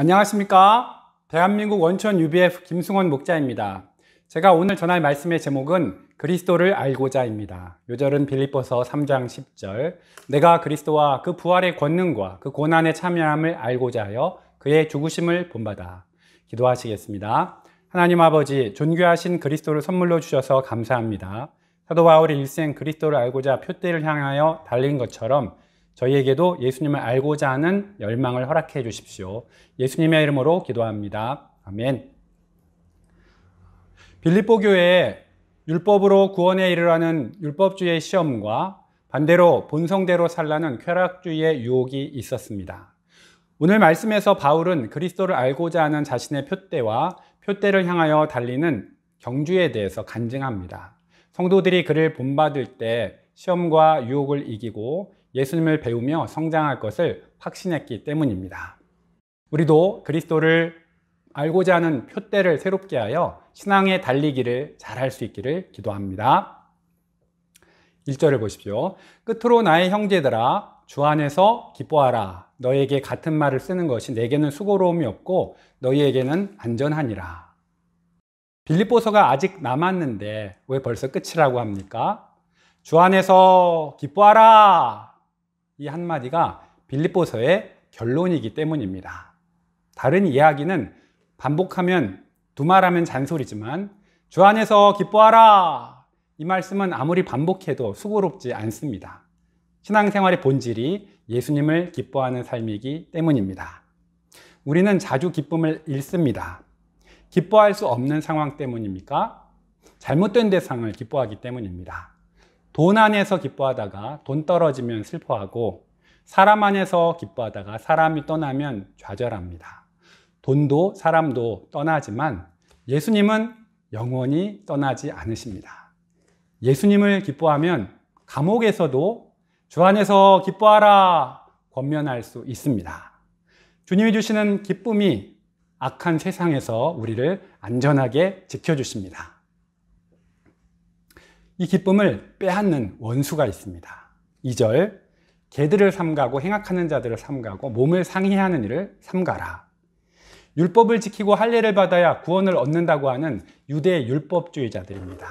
안녕하십니까 대한민국 원천 UBF 김승원 목자입니다 제가 오늘 전할 말씀의 제목은 그리스도를 알고자입니다 요절은 빌립보서 3장 10절 내가 그리스도와 그 부활의 권능과 그 고난의 참여함을 알고자 하여 그의 죽으심을 본받아 기도하시겠습니다 하나님 아버지 존귀하신 그리스도를 선물로 주셔서 감사합니다 사도 바울의 일생 그리스도를 알고자 표대를 향하여 달린 것처럼 저희에게도 예수님을 알고자 하는 열망을 허락해 주십시오. 예수님의 이름으로 기도합니다. 아멘. 빌립보 교회에 율법으로 구원에 이르라는 율법주의 시험과 반대로 본성대로 살라는 쾌락주의의 유혹이 있었습니다. 오늘 말씀에서 바울은 그리스도를 알고자 하는 자신의 표대와 표대를 향하여 달리는 경주에 대해서 간증합니다. 성도들이 그를 본받을 때 시험과 유혹을 이기고 예수님을 배우며 성장할 것을 확신했기 때문입니다. 우리도 그리스도를 알고자 하는 표대를 새롭게 하여 신앙의 달리기를 잘할 수 있기를 기도합니다. 1절을 보십시오. 끝으로 나의 형제들아 주 안에서 기뻐하라. 너에게 같은 말을 쓰는 것이 내게는 수고로움이 없고 너희에게는 안전하니라. 빌립보서가 아직 남았는데 왜 벌써 끝이라고 합니까? 주 안에서 기뻐하라. 이 한마디가 빌립보서의 결론이기 때문입니다. 다른 이야기는 반복하면 두 말하면 잔소리지만 주 안에서 기뻐하라! 이 말씀은 아무리 반복해도 수고롭지 않습니다. 신앙생활의 본질이 예수님을 기뻐하는 삶이기 때문입니다. 우리는 자주 기쁨을 잃습니다. 기뻐할 수 없는 상황 때문입니까? 잘못된 대상을 기뻐하기 때문입니다. 돈 안에서 기뻐하다가 돈 떨어지면 슬퍼하고 사람 안에서 기뻐하다가 사람이 떠나면 좌절합니다. 돈도 사람도 떠나지만 예수님은 영원히 떠나지 않으십니다. 예수님을 기뻐하면 감옥에서도 주 안에서 기뻐하라 권면할 수 있습니다. 주님이 주시는 기쁨이 악한 세상에서 우리를 안전하게 지켜주십니다. 이 기쁨을 빼앗는 원수가 있습니다. 2절 개들을 삼가고 행악하는 자들을 삼가고 몸을 상해하는 일을 삼가라. 율법을 지키고 할례를 받아야 구원을 얻는다고 하는 유대 율법주의자들입니다.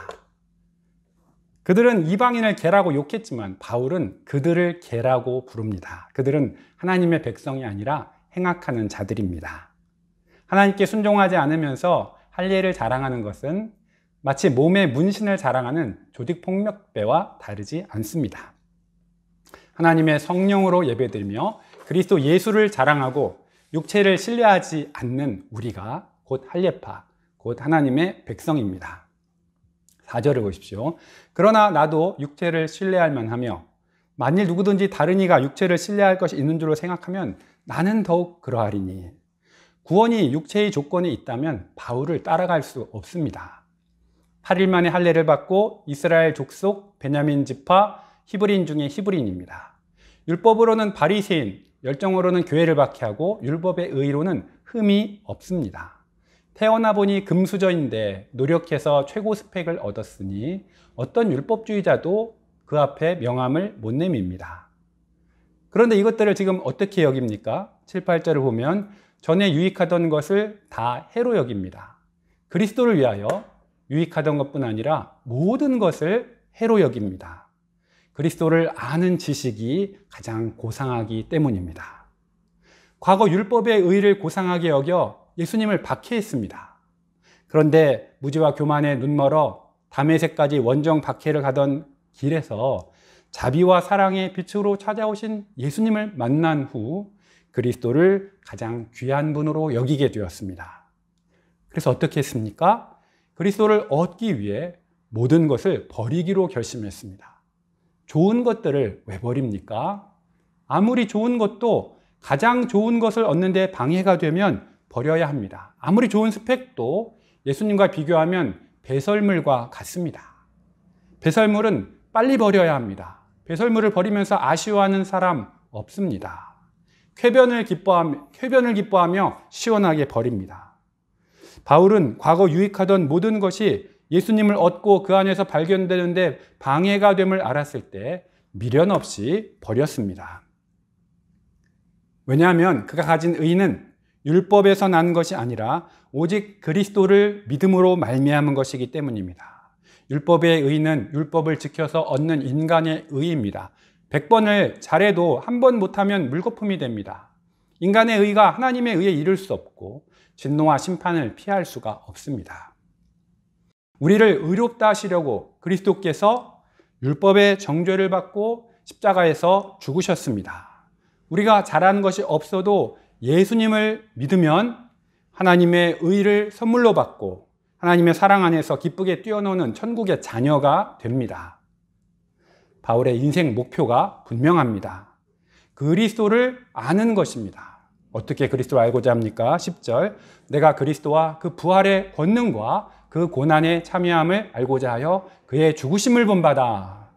그들은 이방인을 개라고 욕했지만 바울은 그들을 개라고 부릅니다. 그들은 하나님의 백성이 아니라 행악하는 자들입니다. 하나님께 순종하지 않으면서 할례를 자랑하는 것은 마치 몸에 문신을 자랑하는 조직 폭력배와 다르지 않습니다. 하나님의 성령으로 예배드리며 그리스도 예수를 자랑하고 육체를 신뢰하지 않는 우리가 곧 할례파, 곧 하나님의 백성입니다. 4절을 보십시오. 그러나 나도 육체를 신뢰할 만하며 만일 누구든지 다른 이가 육체를 신뢰할 것이 있는 줄로 생각하면 나는 더욱 그러하리니 구원이 육체의 조건이 있다면 바울을 따라갈 수 없습니다. 8일 만에 할례를 받고 이스라엘 족속 베냐민 지파 히브린 중에 히브린입니다 율법으로는 바리새인, 열정으로는 교회를 박해하고 율법의 의로는 흠이 없습니다. 태어나 보니 금수저인데 노력해서 최고 스펙을 얻었으니 어떤 율법주의자도 그 앞에 명함을 못 내밉니다. 그런데 이것들을 지금 어떻게 여깁니까? 7, 8절을 보면 전에 유익하던 것을 다 해로 여깁니다. 그리스도를 위하여 유익하던 것뿐 아니라 모든 것을 해로 여깁니다. 그리스도를 아는 지식이 가장 고상하기 때문입니다. 과거 율법의 의를 고상하게 여겨 예수님을 박해했습니다. 그런데 무지와 교만에 눈멀어 담에색까지 원정 박해를 가던 길에서 자비와 사랑의 빛으로 찾아오신 예수님을 만난 후 그리스도를 가장 귀한 분으로 여기게 되었습니다. 그래서 어떻게 했습니까? 그리스도를 얻기 위해 모든 것을 버리기로 결심했습니다. 좋은 것들을 왜 버립니까? 아무리 좋은 것도 가장 좋은 것을 얻는데 방해가 되면 버려야 합니다. 아무리 좋은 스펙도 예수님과 비교하면 배설물과 같습니다. 배설물은 빨리 버려야 합니다. 배설물을 버리면서 아쉬워하는 사람 없습니다. 쾌변을 기뻐하며, 쾌변을 기뻐하며 시원하게 버립니다. 바울은 과거 유익하던 모든 것이 예수님을 얻고 그 안에서 발견되는데 방해가 됨을 알았을 때 미련 없이 버렸습니다. 왜냐하면 그가 가진 의는 율법에서 난 것이 아니라 오직 그리스도를 믿음으로 말미암은 것이기 때문입니다. 율법의 의는 율법을 지켜서 얻는 인간의 의입니다. 100번을 잘해도 한 번 못하면 물거품이 됩니다. 인간의 의가 하나님의 의에 이를 수 없고 진노와 심판을 피할 수가 없습니다. 우리를 의롭다 하시려고 그리스도께서 율법의 정죄를 받고 십자가에서 죽으셨습니다. 우리가 잘한 것이 없어도 예수님을 믿으면 하나님의 의를 선물로 받고 하나님의 사랑 안에서 기쁘게 뛰어노는 천국의 자녀가 됩니다. 바울의 인생 목표가 분명합니다. 그리스도를 아는 것입니다. 어떻게 그리스도를 알고자 합니까? 10절. 내가 그리스도와 그 부활의 권능과 그 고난의 참여함을 알고자 하여 그의 죽으심을 본받아.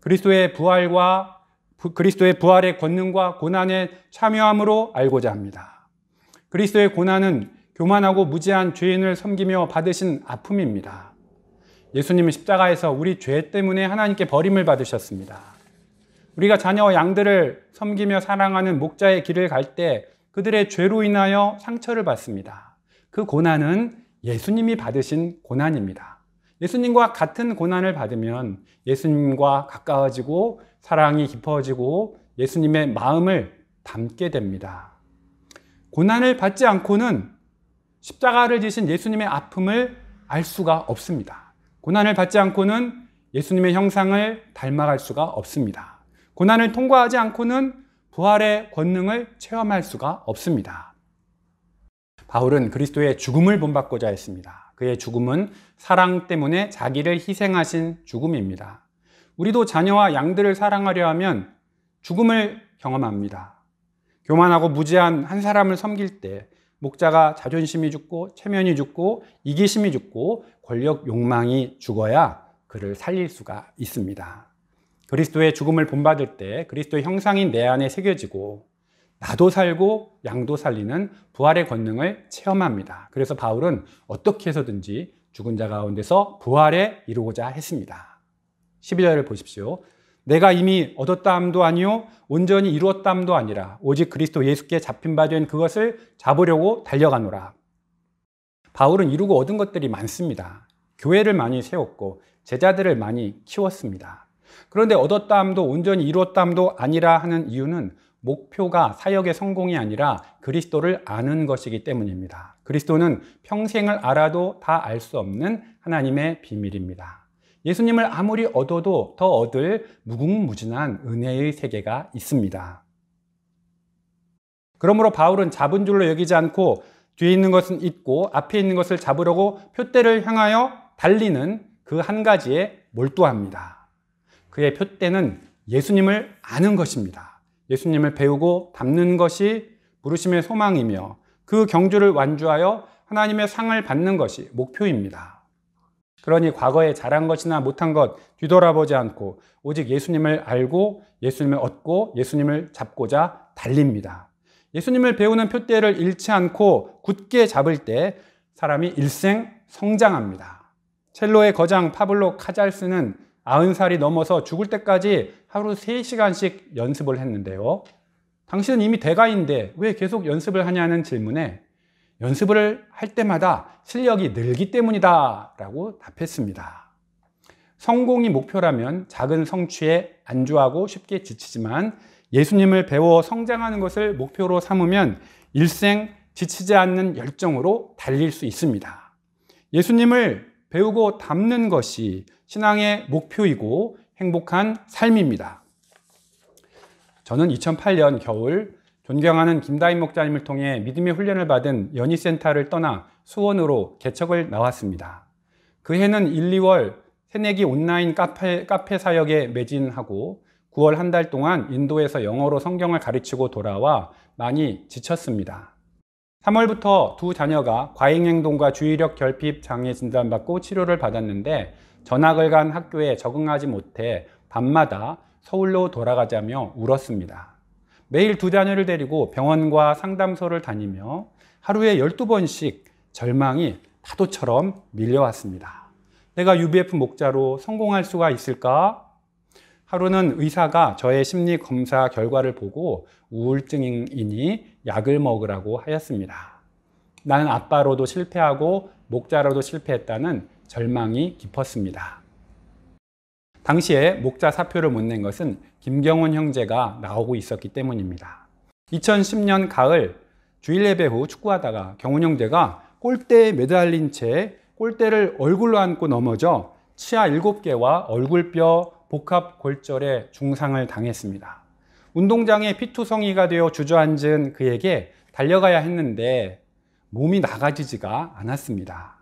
그리스도의 부활과 부, 그리스도의 부활의 권능과 고난의 참여함으로 알고자 합니다. 그리스도의 고난은 교만하고 무지한 죄인을 섬기며 받으신 아픔입니다. 예수님은 십자가에서 우리 죄 때문에 하나님께 버림을 받으셨습니다. 우리가 자녀와 양들을 섬기며 사랑하는 목자의 길을 갈때 그들의 죄로 인하여 상처를 받습니다. 그 고난은 예수님이 받으신 고난입니다. 예수님과 같은 고난을 받으면 예수님과 가까워지고 사랑이 깊어지고 예수님의 마음을 담게 됩니다. 고난을 받지 않고는 십자가를 지신 예수님의 아픔을 알 수가 없습니다. 고난을 받지 않고는 예수님의 형상을 닮아갈 수가 없습니다. 고난을 통과하지 않고는 부활의 권능을 체험할 수가 없습니다. 바울은 그리스도의 죽음을 본받고자 했습니다. 그의 죽음은 사랑 때문에 자기를 희생하신 죽음입니다. 우리도 자녀와 양들을 사랑하려 하면 죽음을 경험합니다. 교만하고 무지한 한 사람을 섬길 때 목자가 자존심이 죽고 체면이 죽고 이기심이 죽고 권력 욕망이 죽어야 그를 살릴 수가 있습니다. 그리스도의 죽음을 본받을 때 그리스도의 형상이내 안에 새겨지고 나도 살고 양도 살리는 부활의 권능을 체험합니다. 그래서 바울은 어떻게 해서든지 죽은 자 가운데서 부활에 이루고자 했습니다. 12절을 보십시오. 내가 이미 얻었다함도 아니요 온전히 이루었다함도 아니라 오직 그리스도 예수께 잡힌 바 된 그것을 잡으려고 달려가노라. 바울은 이루고 얻은 것들이 많습니다. 교회를 많이 세웠고 제자들을 많이 키웠습니다. 그런데 얻었다함도 온전히 이루었다함도 아니라 하는 이유는 목표가 사역의 성공이 아니라 그리스도를 아는 것이기 때문입니다. 그리스도는 평생을 알아도 다 알 수 없는 하나님의 비밀입니다. 예수님을 아무리 얻어도 더 얻을 무궁무진한 은혜의 세계가 있습니다. 그러므로 바울은 잡은 줄로 여기지 않고 뒤에 있는 것은 잊고 앞에 있는 것을 잡으려고 표대를 향하여 달리는 그 한 가지에 몰두합니다. 그의 표대는 예수님을 아는 것입니다. 예수님을 배우고 닮는 것이 부르심의 소망이며 그 경주를 완주하여 하나님의 상을 받는 것이 목표입니다. 그러니 과거에 잘한 것이나 못한 것 뒤돌아보지 않고 오직 예수님을 알고 예수님을 얻고 예수님을 잡고자 달립니다. 예수님을 배우는 표대를 잃지 않고 굳게 잡을 때 사람이 일생 성장합니다. 첼로의 거장 파블로 카잘스는 90살이 넘어서 죽을 때까지 하루 3시간씩 연습을 했는데요. 당신은 이미 대가인데 왜 계속 연습을 하냐는 질문에 연습을 할 때마다 실력이 늘기 때문이다 라고 답했습니다. 성공이 목표라면 작은 성취에 안주하고 쉽게 지치지만 예수님을 배워 성장하는 것을 목표로 삼으면 일생 지치지 않는 열정으로 달릴 수 있습니다. 예수님을 배우고 담는 것이 신앙의 목표이고 행복한 삶입니다. 저는 2008년 겨울 존경하는 김다인 목자님을 통해 믿음의 훈련을 받은 연희센터를 떠나 수원으로 개척을 나왔습니다. 그 해는 1, 2월 새내기 온라인 카페, 카페 사역에 매진하고 9월 한 달 동안 인도에서 영어로 성경을 가르치고 돌아와 많이 지쳤습니다. 3월부터 두 자녀가 과잉행동과 주의력 결핍 장애 진단받고 치료를 받았는데 전학을 간 학교에 적응하지 못해 밤마다 서울로 돌아가자며 울었습니다. 매일 두 자녀를 데리고 병원과 상담소를 다니며 하루에 12번씩 절망이 파도처럼 밀려왔습니다. 내가 UBF 목자로 성공할 수가 있을까? 하루는 의사가 저의 심리 검사 결과를 보고 우울증이니 약을 먹으라고 하였습니다. 나는 아빠로도 실패하고 목자로도 실패했다는 절망이 깊었습니다. 당시에 목자 사표를 못 낸 것은 김경훈 형제가 나오고 있었기 때문입니다. 2010년 가을 주일 예배 후 축구하다가 경훈 형제가 골대에 매달린 채 골대를 얼굴로 안고 넘어져 치아 7개와 얼굴뼈 복합 골절의 중상을 당했습니다. 운동장에 피투성이가 되어 주저앉은 그에게 달려가야 했는데 몸이 나가지지가 않았습니다.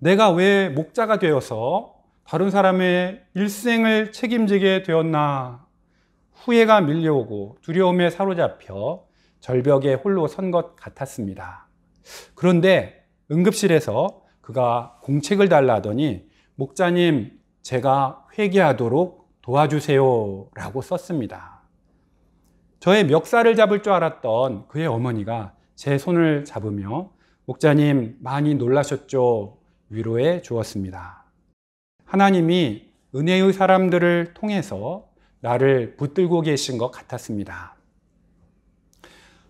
내가 왜 목자가 되어서 다른 사람의 일생을 책임지게 되었나 후회가 밀려오고 두려움에 사로잡혀 절벽에 홀로 선 것 같았습니다. 그런데 응급실에서 그가 공책을 달라 하더니 목자님 제가 회개하도록 도와주세요 라고 썼습니다. 저의 멱살을 잡을 줄 알았던 그의 어머니가 제 손을 잡으며 목자님 많이 놀라셨죠? 위로해 주었습니다. 하나님이 은혜의 사람들을 통해서 나를 붙들고 계신 것 같았습니다.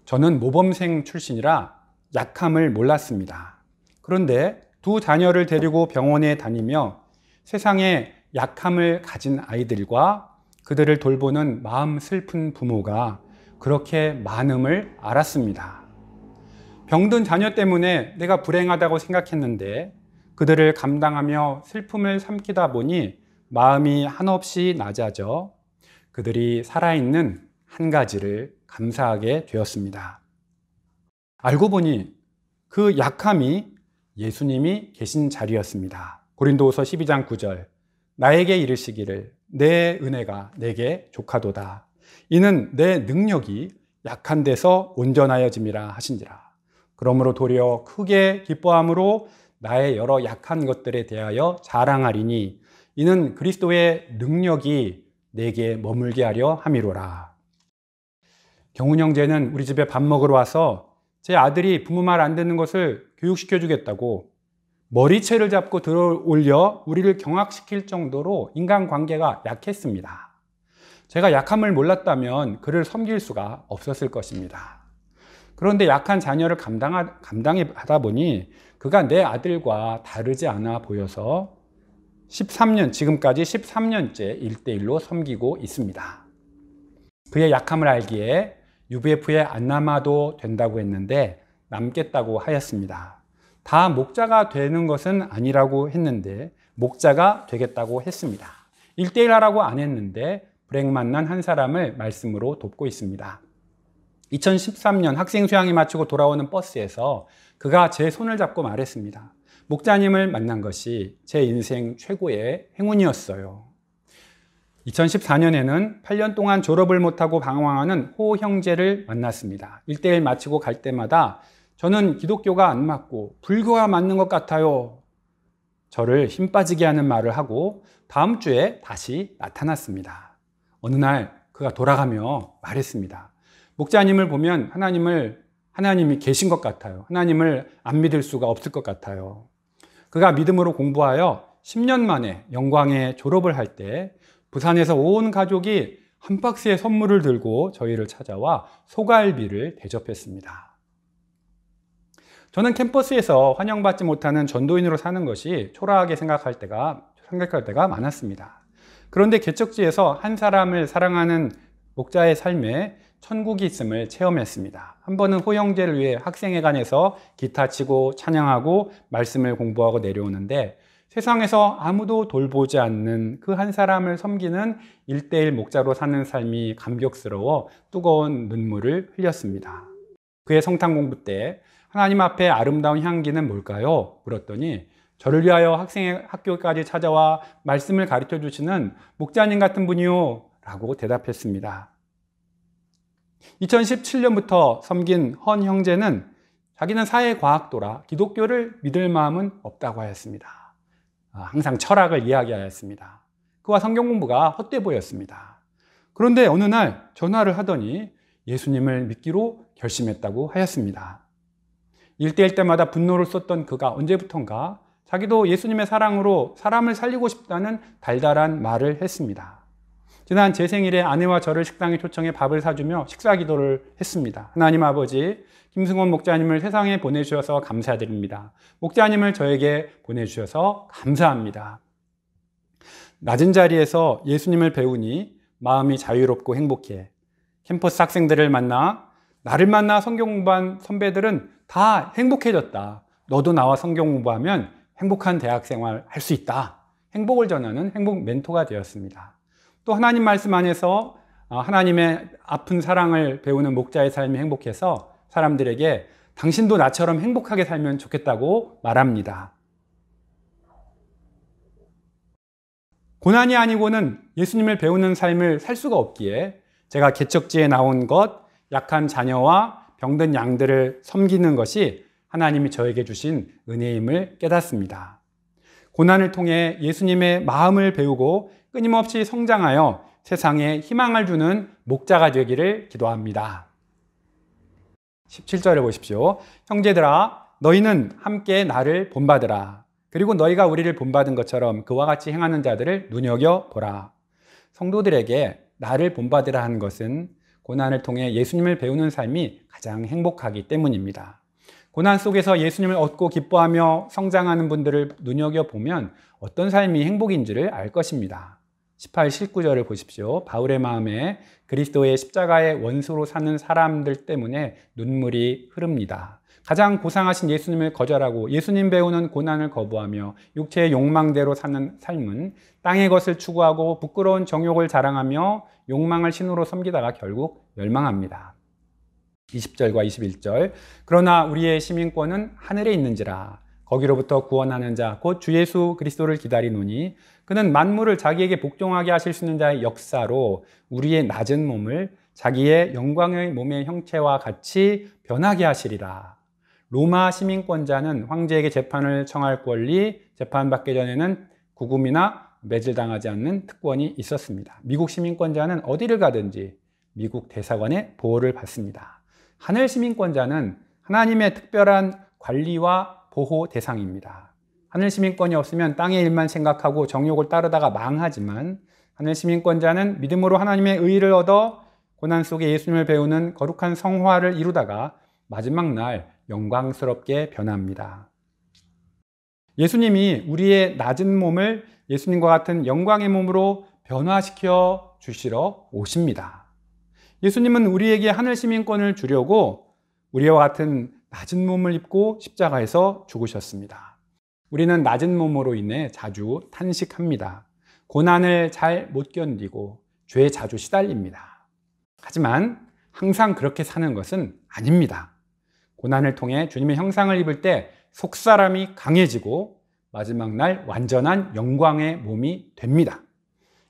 저는 모범생 출신이라 약함을 몰랐습니다. 그런데 두 자녀를 데리고 병원에 다니며 세상에 약함을 가진 아이들과 그들을 돌보는 마음 슬픈 부모가 그렇게 많음을 알았습니다. 병든 자녀 때문에 내가 불행하다고 생각했는데 그들을 감당하며 슬픔을 삼키다 보니 마음이 한없이 낮아져 그들이 살아있는 한 가지를 감사하게 되었습니다. 알고 보니 그 약함이 예수님이 계신 자리였습니다. 고린도후서 12장 9절 나에게 이르시기를 내 은혜가 내게 조카도다 이는 내 능력이 약한 데서 온전하여짐이라 하신지라 그러므로 도리어 크게 기뻐함으로 나의 여러 약한 것들에 대하여 자랑하리니 이는 그리스도의 능력이 내게 머물게 하려 함이로라 경훈 형제는 우리 집에 밥 먹으러 와서 제 아들이 부모 말 안 듣는 것을 교육시켜 주겠다고 머리채를 잡고 들어올려 우리를 경악시킬 정도로 인간관계가 약했습니다. 제가 약함을 몰랐다면 그를 섬길 수가 없었을 것입니다. 그런데 약한 자녀를 감당하, 감당하다 보니 그가 내 아들과 다르지 않아 보여서 13년, 지금까지 13년째 일대일로 섬기고 있습니다. 그의 약함을 알기에 UBF에 안 남아도 된다고 했는데 남겠다고 하였습니다. 다 목자가 되는 것은 아니라고 했는데 목자가 되겠다고 했습니다. 1대1 하라고 안 했는데 불행 만난 한 사람을 말씀으로 돕고 있습니다. 2013년 학생 수양이 마치고 돌아오는 버스에서 그가 제 손을 잡고 말했습니다. 목자님을 만난 것이 제 인생 최고의 행운이었어요. 2014년에는 8년 동안 졸업을 못하고 방황하는 호 형제를 만났습니다. 1대1 마치고 갈 때마다 저는 기독교가 안 맞고 불교가 맞는 것 같아요. 저를 힘 빠지게 하는 말을 하고 다음 주에 다시 나타났습니다. 어느 날 그가 돌아가며 말했습니다. 목자님을 보면 하나님을 하나님이 계신 것 같아요. 하나님을 안 믿을 수가 없을 것 같아요. 그가 믿음으로 공부하여 10년 만에 영광에 졸업을 할 때 부산에서 온 가족이 한 박스의 선물을 들고 저희를 찾아와 소갈비를 대접했습니다. 저는 캠퍼스에서 환영받지 못하는 전도인으로 사는 것이 초라하게 생각할 때가 생각할 때가 많았습니다. 그런데 개척지에서 한 사람을 사랑하는 목자의 삶에 천국이 있음을 체험했습니다. 한 번은 호영제를 위해 학생회관에서 기타 치고 찬양하고 말씀을 공부하고 내려오는데 세상에서 아무도 돌보지 않는 그 한 사람을 섬기는 일대일 목자로 사는 삶이 감격스러워 뜨거운 눈물을 흘렸습니다. 그의 성탄 공부 때 하나님 앞에 아름다운 향기는 뭘까요? 물었더니 저를 위하여 학생의 학교까지 찾아와 말씀을 가르쳐 주시는 목자님 같은 분이요. 라고 대답했습니다. 2017년부터 섬긴 헌 형제는 자기는 사회과학도라 기독교를 믿을 마음은 없다고 하였습니다. 아, 항상 철학을 이야기하였습니다. 그와 성경 공부가 헛돼 보였습니다. 그런데 어느 날 전화를 하더니 예수님을 믿기로 결심했다고 하였습니다. 일대일 때마다 분노를 썼던 그가 언제부턴가 자기도 예수님의 사랑으로 사람을 살리고 싶다는 달달한 말을 했습니다. 지난 제 생일에 아내와 저를 식당에 초청해 밥을 사주며 식사 기도를 했습니다. 하나님 아버지, 김승원 목자님을 세상에 보내주셔서 감사드립니다. 목자님을 저에게 보내주셔서 감사합니다. 낮은 자리에서 예수님을 배우니 마음이 자유롭고 행복해. 캠퍼스 학생들을 만나, 나를 만나 성경 공부한 선배들은 다 행복해졌다. 너도 나와 성경 공부하면 행복한 대학 생활 할 수 있다. 행복을 전하는 행복 멘토가 되었습니다. 또 하나님 말씀 안에서 아, 하나님의 아픈 사랑을 배우는 목자의 삶이 행복해서 사람들에게 당신도 나처럼 행복하게 살면 좋겠다고 말합니다. 고난이 아니고는 예수님을 배우는 삶을 살 수가 없기에 제가 개척지에 나온 것, 약한 자녀와 병든 양들을 섬기는 것이 하나님이 저에게 주신 은혜임을 깨닫습니다. 고난을 통해 예수님의 마음을 배우고 끊임없이 성장하여 세상에 희망을 주는 목자가 되기를 기도합니다. 17절에 보십시오. 형제들아, 너희는 함께 나를 본받으라. 그리고 너희가 우리를 본받은 것처럼 그와 같이 행하는 자들을 눈여겨보라. 성도들에게 나를 본받으라 하는 것은 고난을 통해 예수님을 배우는 삶이 가장 행복하기 때문입니다. 고난 속에서 예수님을 얻고 기뻐하며 성장하는 분들을 눈여겨보면 어떤 삶이 행복인지를 알 것입니다. 18, 19절을 보십시오. 바울의 마음에 그리스도의 십자가의 원수로 사는 사람들 때문에 눈물이 흐릅니다. 가장 고상하신 예수님을 거절하고 예수님 배우는 고난을 거부하며 육체의 욕망대로 사는 삶은 땅의 것을 추구하고 부끄러운 정욕을 자랑하며 욕망을 신으로 섬기다가 결국 멸망합니다. 20절과 21절. 그러나 우리의 시민권은 하늘에 있는지라 거기로부터 구원하는 자 곧 주 예수 그리스도를 기다리노니 그는 만물을 자기에게 복종하게 하실 수 있는 자의 역사로 우리의 낮은 몸을 자기의 영광의 몸의 형체와 같이 변하게 하시리라. 로마 시민권자는 황제에게 재판을 청할 권리, 재판받기 전에는 구금이나 매질당하지 않는 특권이 있었습니다. 미국 시민권자는 어디를 가든지 미국 대사관의 보호를 받습니다. 하늘 시민권자는 하나님의 특별한 관리와 보호 대상입니다. 하늘 시민권이 없으면 땅의 일만 생각하고 정욕을 따르다가 망하지만 하늘 시민권자는 믿음으로 하나님의 의를 얻어 고난 속에 예수님을 배우는 거룩한 성화를 이루다가 마지막 날 영광스럽게 변합니다. 예수님이 우리의 낮은 몸을 예수님과 같은 영광의 몸으로 변화시켜 주시러 오십니다. 예수님은 우리에게 하늘 시민권을 주려고 우리와 같은 낮은 몸을 입고 십자가에서 죽으셨습니다. 우리는 낮은 몸으로 인해 자주 탄식합니다. 고난을 잘 못 견디고 죄에 자주 시달립니다. 하지만 항상 그렇게 사는 것은 아닙니다. 고난을 통해 주님의 형상을 입을 때 속사람이 강해지고 마지막 날 완전한 영광의 몸이 됩니다.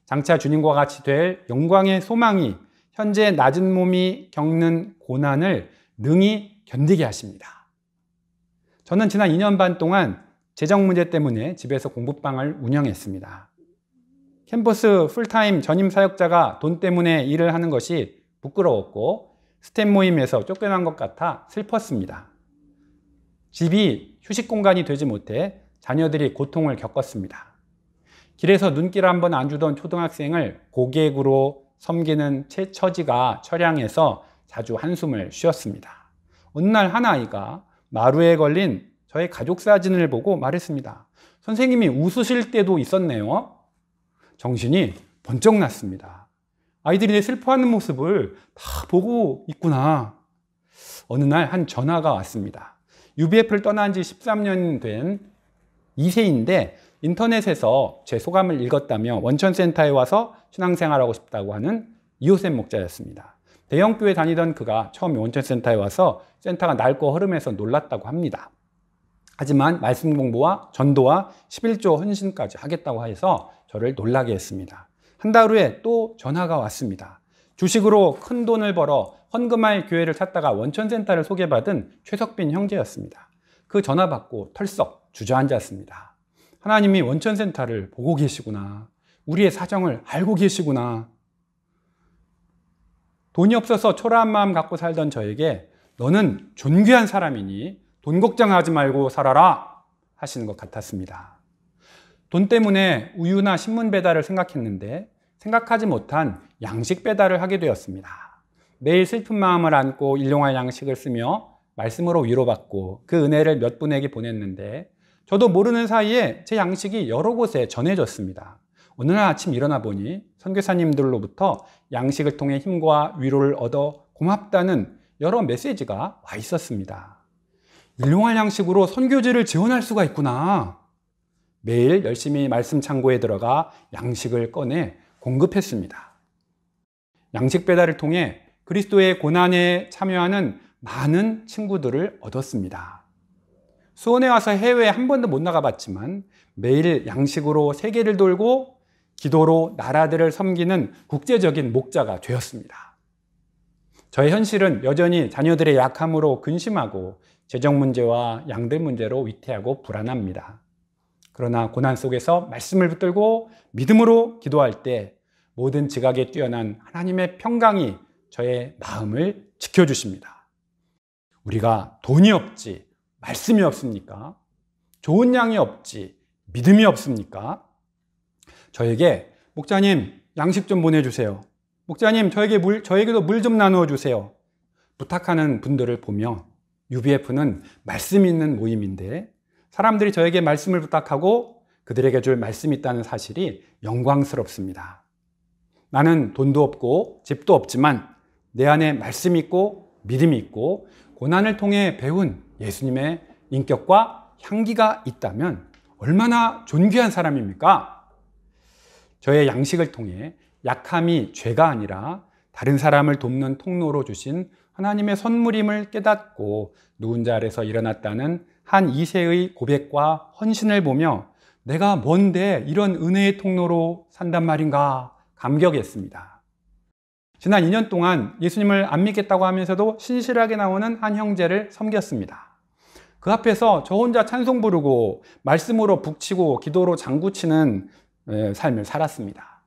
장차 주님과 같이 될 영광의 소망이 현재 낮은 몸이 겪는 고난을 능히 견디게 하십니다. 저는 지난 2년 반 동안 재정 문제 때문에 집에서 공부방을 운영했습니다. 캠퍼스 풀타임 전임 사역자가 돈 때문에 일을 하는 것이 부끄러웠고 스텝 모임에서 쫓겨난 것 같아 슬펐습니다. 집이 휴식 공간이 되지 못해 자녀들이 고통을 겪었습니다. 길에서 눈길 한번 안 주던 초등학생을 고객으로 섬기는 최 처지가 철양에서 자주 한숨을 쉬었습니다. 어느 날 한 아이가 마루에 걸린 저의 가족 사진을 보고 말했습니다. 선생님이 웃으실 때도 있었네요. 정신이 번쩍 났습니다. 아이들이 내 슬퍼하는 모습을 다 보고 있구나. 어느 날 한 전화가 왔습니다. UBF를 떠난 지 13년 된 2세인데 인터넷에서 제 소감을 읽었다며 원천센터에 와서 신앙생활하고 싶다고 하는 이호샘 목자였습니다. 대형교회 다니던 그가 처음에 원천센터에 와서 센터가 낡고 허름해서 놀랐다고 합니다. 하지만 말씀 공부와 전도와 11조 헌신까지 하겠다고 해서 저를 놀라게 했습니다. 한달 후에 또 전화가 왔습니다. 주식으로 큰 돈을 벌어 헌금할 기회를 찾다가 원천센터를 소개받은 최석빈 형제였습니다. 그 전화 받고 털썩 주저앉았습니다. 하나님이 원천센터를 보고 계시구나. 우리의 사정을 알고 계시구나. 돈이 없어서 초라한 마음 갖고 살던 저에게 너는 존귀한 사람이니 돈 걱정하지 말고 살아라 하시는 것 같았습니다. 돈 때문에 우유나 신문 배달을 생각했는데 생각하지 못한 양식 배달을 하게 되었습니다. 매일 슬픈 마음을 안고 일용할 양식을 쓰며 말씀으로 위로받고 그 은혜를 몇 분에게 보냈는데 저도 모르는 사이에 제 양식이 여러 곳에 전해졌습니다. 어느 날 아침 일어나 보니 선교사님들로부터 양식을 통해 힘과 위로를 얻어 고맙다는 여러 메시지가 와 있었습니다. 일용할 양식으로 선교지를 지원할 수가 있구나. 매일 열심히 말씀 창고에 들어가 양식을 꺼내 공급했습니다. 양식 배달을 통해 그리스도의 고난에 참여하는 많은 친구들을 얻었습니다. 수원에 와서 해외에 한 번도 못 나가봤지만 매일 양식으로 세계를 돌고 기도로 나라들을 섬기는 국제적인 목자가 되었습니다. 저의 현실은 여전히 자녀들의 약함으로 근심하고 재정 문제와 양대 문제로 위태하고 불안합니다. 그러나 고난 속에서 말씀을 붙들고 믿음으로 기도할 때 모든 지각에 뛰어난 하나님의 평강이 저의 마음을 지켜주십니다. 우리가 돈이 없지, 말씀이 없습니까? 좋은 양이 없지, 믿음이 없습니까? 저에게, 목자님, 양식 좀 보내주세요. 목자님, 저에게 물, 저에게도 물 좀 나누어 주세요. 부탁하는 분들을 보며 UBF는 말씀 있는 모임인데 사람들이 저에게 말씀을 부탁하고 그들에게 줄 말씀이 있다는 사실이 영광스럽습니다. 나는 돈도 없고 집도 없지만 내 안에 말씀이 있고 믿음이 있고 고난을 통해 배운 예수님의 인격과 향기가 있다면 얼마나 존귀한 사람입니까? 저의 양식을 통해 약함이 죄가 아니라 다른 사람을 돕는 통로로 주신 하나님의 선물임을 깨닫고 누운 자리에서 일어났다는 한 이세의 고백과 헌신을 보며 내가 뭔데 이런 은혜의 통로로 산단 말인가 감격했습니다. 지난 2년 동안 예수님을 안 믿겠다고 하면서도 신실하게 나오는 한 형제를 섬겼습니다. 그 앞에서 저 혼자 찬송 부르고 말씀으로 북치고 기도로 장구치는 예, 삶을 살았습니다.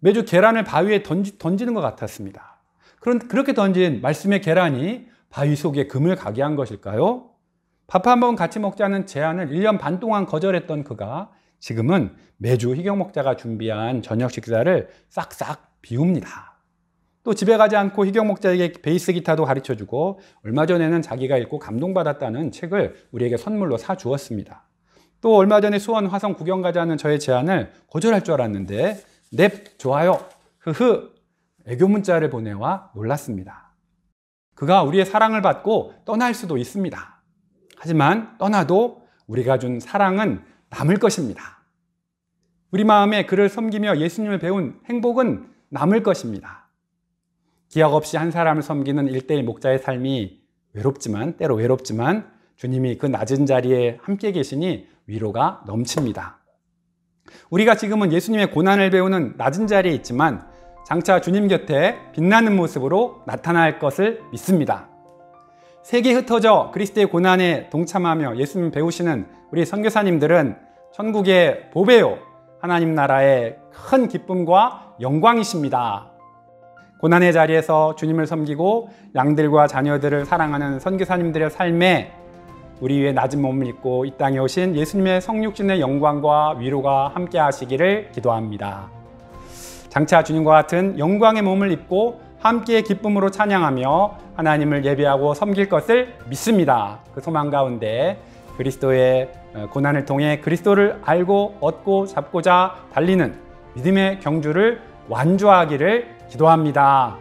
매주 계란을 바위에 던지, 던지는 것 같았습니다. 그런 그렇게 던진 말씀의 계란이 바위 속에 금을 가게 한 것일까요? 밥한번 같이 먹자는 제안을 1년 반 동안 거절했던 그가 지금은 매주 희경 목자가 준비한 저녁 식사를 싹싹 비웁니다. 또 집에 가지 않고 희경 목자에게 베이스 기타도 가르쳐 주고 얼마 전에는 자기가 읽고 감동받았다는 책을 우리에게 선물로 사 주었습니다. 또 얼마 전에 수원 화성 구경 가자는 저의 제안을 거절할 줄 알았는데 넵 좋아요 흐흐 애교 문자를 보내와 놀랐습니다. 그가 우리의 사랑을 받고 떠날 수도 있습니다. 하지만 떠나도 우리가 준 사랑은 남을 것입니다. 우리 마음에 그를 섬기며 예수님을 배운 행복은 남을 것입니다. 기약 없이 한 사람을 섬기는 일대일 목자의 삶이 외롭지만 때로 외롭지만 주님이 그 낮은 자리에 함께 계시니 위로가 넘칩니다. 우리가 지금은 예수님의 고난을 배우는 낮은 자리에 있지만 장차 주님 곁에 빛나는 모습으로 나타날 것을 믿습니다. 세계 흩어져 그리스도의 고난에 동참하며 예수님 배우시는 우리 선교사님들은 천국의 보배요 하나님 나라의 큰 기쁨과 영광이십니다. 고난의 자리에서 주님을 섬기고 양들과 자녀들을 사랑하는 선교사님들의 삶에 우리 위에 낮은 몸을 입고 이 땅에 오신 예수님의 성육신의 영광과 위로가 함께 하시기를 기도합니다. 장차 주님과 같은 영광의 몸을 입고 함께 기쁨으로 찬양하며 하나님을 예배하고 섬길 것을 믿습니다. 그 소망 가운데 그리스도의 어, 고난을 통해 그리스도를 알고 얻고 잡고자 달리는 믿음의 경주를 완주하기를 기도합니다.